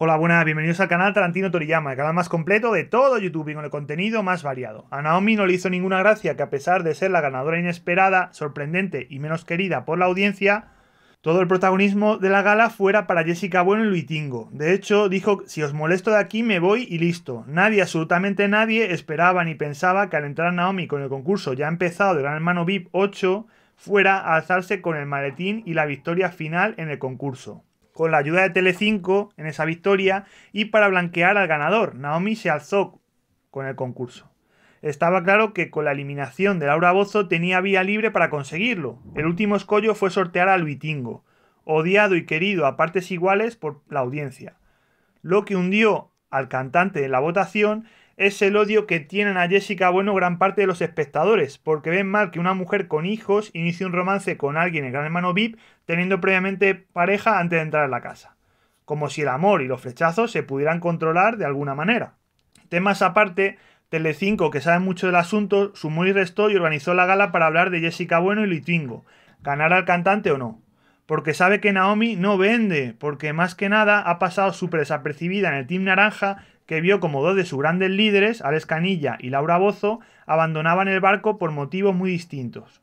Hola, buenas, bienvenidos al canal Tarantino Toriyama, el canal más completo de todo YouTube y con el contenido más variado. A Naomi no le hizo ninguna gracia que a pesar de ser la ganadora inesperada, sorprendente y menos querida por la audiencia, todo el protagonismo de la gala fuera para Jessica Bueno y Luitingo. De hecho, dijo, si os molesto de aquí me voy y listo. Nadie, absolutamente nadie, esperaba ni pensaba que al entrar Naomi con el concurso ya empezado de Gran Hermano VIP 8, fuera a alzarse con el maletín y la victoria final en el concurso con la ayuda de Telecinco en esa victoria y para blanquear al ganador. Naomi se alzó con el concurso. Estaba claro que con la eliminación de Laura Bozo tenía vía libre para conseguirlo. El último escollo fue sortear al Vitingo, odiado y querido a partes iguales por la audiencia, lo que hundió al cantante de la votación es el odio que tienen a Jessica Bueno gran parte de los espectadores, porque ven mal que una mujer con hijos inicie un romance con alguien el Gran Hermano VIP teniendo previamente pareja antes de entrar en la casa. Como si el amor y los flechazos se pudieran controlar de alguna manera. Temas aparte, Telecinco, que sabe mucho del asunto, sumó y restó y organizó la gala para hablar de Jessica Bueno y Litingo, ganar al cantante o no. Porque sabe que Naomi no vende, porque más que nada ha pasado súper desapercibida en el Team Naranja que vio como dos de sus grandes líderes, Alex Canilla y Laura Bozo, abandonaban el barco por motivos muy distintos.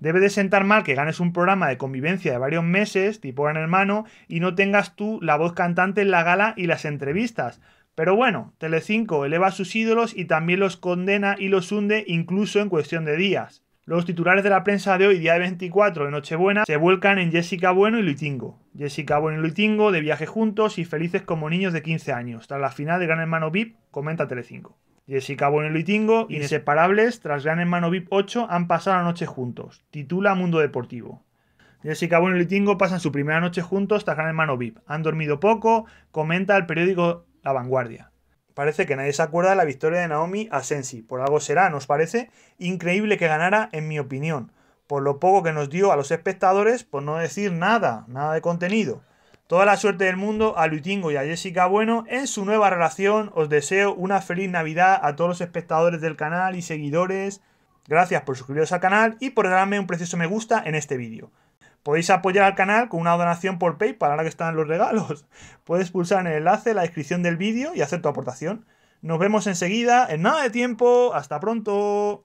Debe de sentar mal que ganes un programa de convivencia de varios meses, tipo Gran Hermano, y no tengas tú la voz cantante en la gala y las entrevistas. Pero bueno, Telecinco eleva a sus ídolos y también los condena y los hunde incluso en cuestión de días. Los titulares de la prensa de hoy, día 24 de Nochebuena, se vuelcan en Jessica Bueno y Luitingo. Jessica Bueno y Luitingo de viaje juntos y felices como niños de 15 años. Tras la final de Gran Hermano VIP, comenta Telecinco. Jessica Bueno y Luitingo, inseparables tras Gran Hermano VIP 8, han pasado la noche juntos. Titula Mundo Deportivo. Jessica Bueno y Luitingo pasan su primera noche juntos tras Gran Hermano VIP. Han dormido poco, comenta el periódico La Vanguardia. Parece que nadie se acuerda de la victoria de Naomi a Sensi. Por algo será, nos parece increíble que ganara, en mi opinión. Por lo poco que nos dio a los espectadores, por no decir nada, nada de contenido. Toda la suerte del mundo a Luitingo y a Jessica Bueno en su nueva relación. Os deseo una feliz Navidad a todos los espectadores del canal y seguidores. Gracias por suscribiros al canal y por darme un precioso me gusta en este vídeo. Podéis apoyar al canal con una donación por PayPal, ahora que están los regalos. Puedes pulsar en el enlace la descripción del vídeo y hacer tu aportación. Nos vemos enseguida, en nada de tiempo, hasta pronto.